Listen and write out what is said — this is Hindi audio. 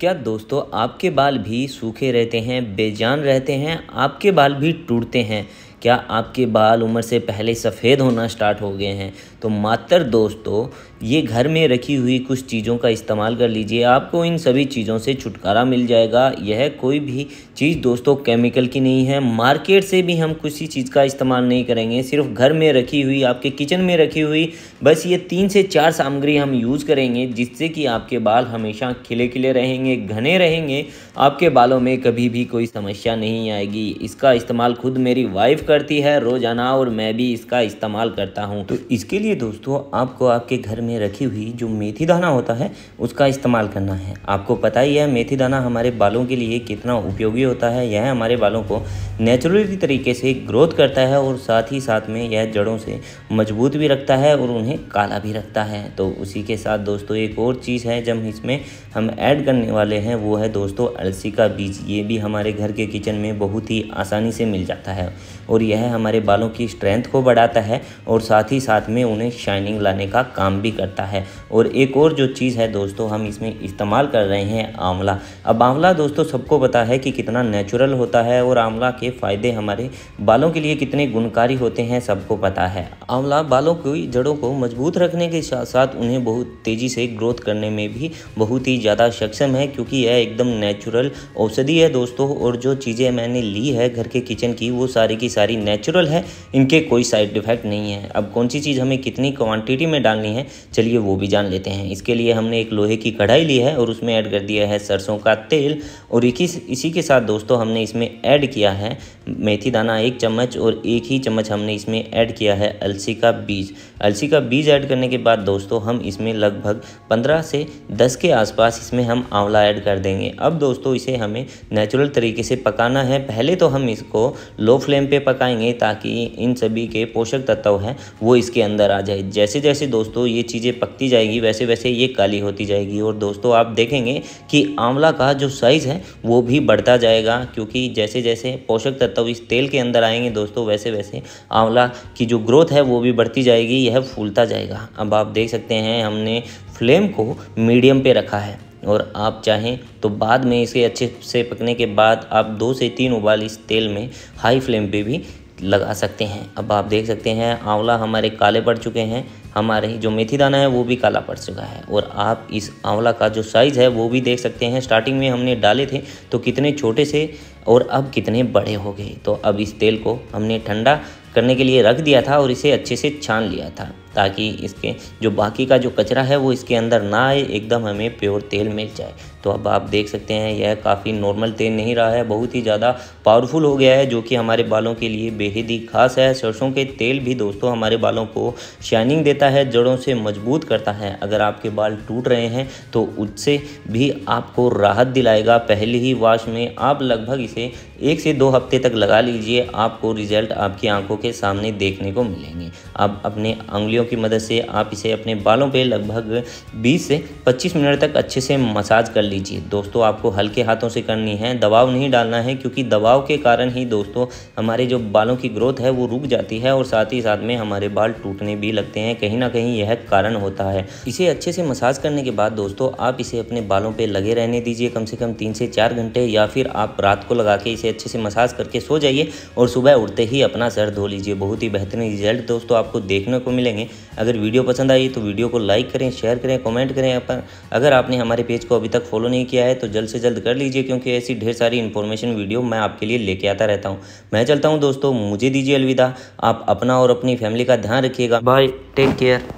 क्या दोस्तों आपके बाल भी सूखे रहते हैं बेजान रहते हैं आपके बाल भी टूटते हैं क्या आपके बाल उम्र से पहले सफ़ेद होना स्टार्ट हो गए हैं तो मात्र दोस्तों ये घर में रखी हुई कुछ चीज़ों का इस्तेमाल कर लीजिए आपको इन सभी चीज़ों से छुटकारा मिल जाएगा यह कोई भी चीज़ दोस्तों केमिकल की नहीं है मार्केट से भी हम कुछ चीज़ का इस्तेमाल नहीं करेंगे सिर्फ घर में रखी हुई आपके किचन में रखी हुई बस ये तीन से चार सामग्री हम यूज़ करेंगे जिससे कि आपके बाल हमेशा खिले खिले रहेंगे घने रहेंगे आपके बालों में कभी भी कोई समस्या नहीं आएगी इसका इस्तेमाल खुद मेरी वाइफ करती है रोज़ाना और मैं भी इसका इस्तेमाल करता हूँ तो इसके लिए दोस्तों आपको आपके घर में रखी हुई जो मेथी दाना होता है उसका इस्तेमाल करना है आपको पता ही है मेथी दाना हमारे बालों के लिए कितना उपयोगी होता है यह हमारे बालों को नेचुरली तरीके से ग्रोथ करता है और साथ ही साथ में यह जड़ों से मजबूत भी रखता है और उन्हें काला भी रखता है तो उसी के साथ दोस्तों एक और चीज़ है जब इसमें हम ऐड करने वाले हैं वो है दोस्तों अलसी का बीज ये भी हमारे घर के किचन में बहुत ही आसानी से मिल जाता है और और यह हमारे बालों की स्ट्रेंथ को बढ़ाता है और साथ ही साथ में उन्हें शाइनिंग लाने का काम भी करता है और एक और जो चीज़ है दोस्तों हम इसमें इस्तेमाल कर रहे हैं आंवला अब आंवला दोस्तों सबको पता है कि कितना नेचुरल होता है और आंवला के फ़ायदे हमारे बालों के लिए कितने गुणकारी होते हैं सबको पता है आंवला बालों की जड़ों को मजबूत रखने के साथ साथ उन्हें बहुत तेज़ी से ग्रोथ करने में भी बहुत ही ज़्यादा सक्षम है क्योंकि यह एकदम नेचुरल औषधि है दोस्तों और जो चीज़ें मैंने ली है घर के किचन की वो सारी की सारी सारी नेचुरल है इनके कोई साइड इफेक्ट नहीं है अब कौन सी चीज़ हमें कितनी क्वांटिटी में डालनी है चलिए वो भी जान लेते हैं इसके लिए हमने एक लोहे की कढ़ाई ली है और उसमें ऐड कर दिया है सरसों का तेल और इसी इसी के साथ दोस्तों हमने इसमें ऐड किया है मेथी दाना एक चम्मच और एक ही चम्मच हमने इसमें ऐड किया है अलसी का बीज अलसी का बीज ऐड करने के बाद दोस्तों हम इसमें लगभग पंद्रह से दस के आसपास इसमें हम आंवला ऐड कर देंगे अब दोस्तों इसे हमें नेचुरल तरीके से पकाना है पहले तो हम इसको लो फ्लेम पे पक पकाएंगे ताकि इन सभी के पोषक तत्व हैं वो इसके अंदर आ जाए जैसे जैसे दोस्तों ये चीज़ें पकती जाएगी वैसे वैसे ये काली होती जाएगी और दोस्तों आप देखेंगे कि आंवला का जो साइज़ है वो भी बढ़ता जाएगा क्योंकि जैसे जैसे पोषक तत्व इस तेल के अंदर आएंगे दोस्तों वैसे वैसे आंवला की जो ग्रोथ है वो भी बढ़ती जाएगी यह फूलता जाएगा अब आप देख सकते हैं हमने फ्लेम को मीडियम पे रखा है और आप चाहें तो बाद में इसे अच्छे से पकने के बाद आप दो से तीन उबाल इस तेल में हाई फ्लेम पे भी लगा सकते हैं अब आप देख सकते हैं आंवला हमारे काले पड़ चुके हैं हमारे जो मेथी दाना है वो भी काला पड़ चुका है और आप इस आंवला का जो साइज़ है वो भी देख सकते हैं स्टार्टिंग में हमने डाले थे तो कितने छोटे से और अब कितने बड़े हो गए तो अब इस तेल को हमने ठंडा करने के लिए रख दिया था और इसे अच्छे से छान लिया था ताकि इसके जो बाकी का जो कचरा है वो इसके अंदर ना आए एकदम हमें प्योर तेल मिल जाए तो अब आप देख सकते हैं यह काफ़ी नॉर्मल तेल नहीं रहा है बहुत ही ज़्यादा पावरफुल हो गया है जो कि हमारे बालों के लिए बेहद ही खास है सरसों के तेल भी दोस्तों हमारे बालों को शाइनिंग देता है जड़ों से मजबूत करता है अगर आपके बाल टूट रहे हैं तो उससे भी आपको राहत दिलाएगा पहले ही वाश में आप लगभग इसे एक से दो हफ्ते तक लगा लीजिए आपको रिजल्ट आपकी आंखों के सामने देखने को मिलेंगे आप अपने उंगलियों की मदद से आप इसे अपने बालों पे लगभग 20 से 25 मिनट तक अच्छे से मसाज कर लीजिए दोस्तों आपको हल्के हाथों से करनी है दबाव नहीं डालना है क्योंकि दबाव के कारण ही दोस्तों हमारे जो बालों की ग्रोथ है वो रुक जाती है और साथ ही साथ में हमारे बाल टूटने भी लगते हैं कहीं ना कहीं यह कारण होता है इसे अच्छे से मसाज करने के बाद दोस्तों आप इसे अपने बालों पर लगे रहने दीजिए कम से कम तीन से चार घंटे या फिर आप रात को लगा के इसे अच्छे से मसाज करके सो जाइए और सुबह उठते ही अपना सर धो लीजिए बहुत ही बेहतरीन रिजल्ट दोस्तों आपको देखने को मिलेंगे अगर वीडियो पसंद आई तो वीडियो को लाइक करें शेयर करें कमेंट करें अपन अगर आपने हमारे पेज को अभी तक फॉलो नहीं किया है तो जल्द से जल्द कर लीजिए क्योंकि ऐसी ढेर सारी इन्फॉर्मेशन वीडियो मैं आपके लिए लेके आता रहता हूँ मैं चलता हूँ दोस्तों मुझे दीजिए अलविदा आप अपना और अपनी फैमिली का ध्यान रखिएगा बाय टेक केयर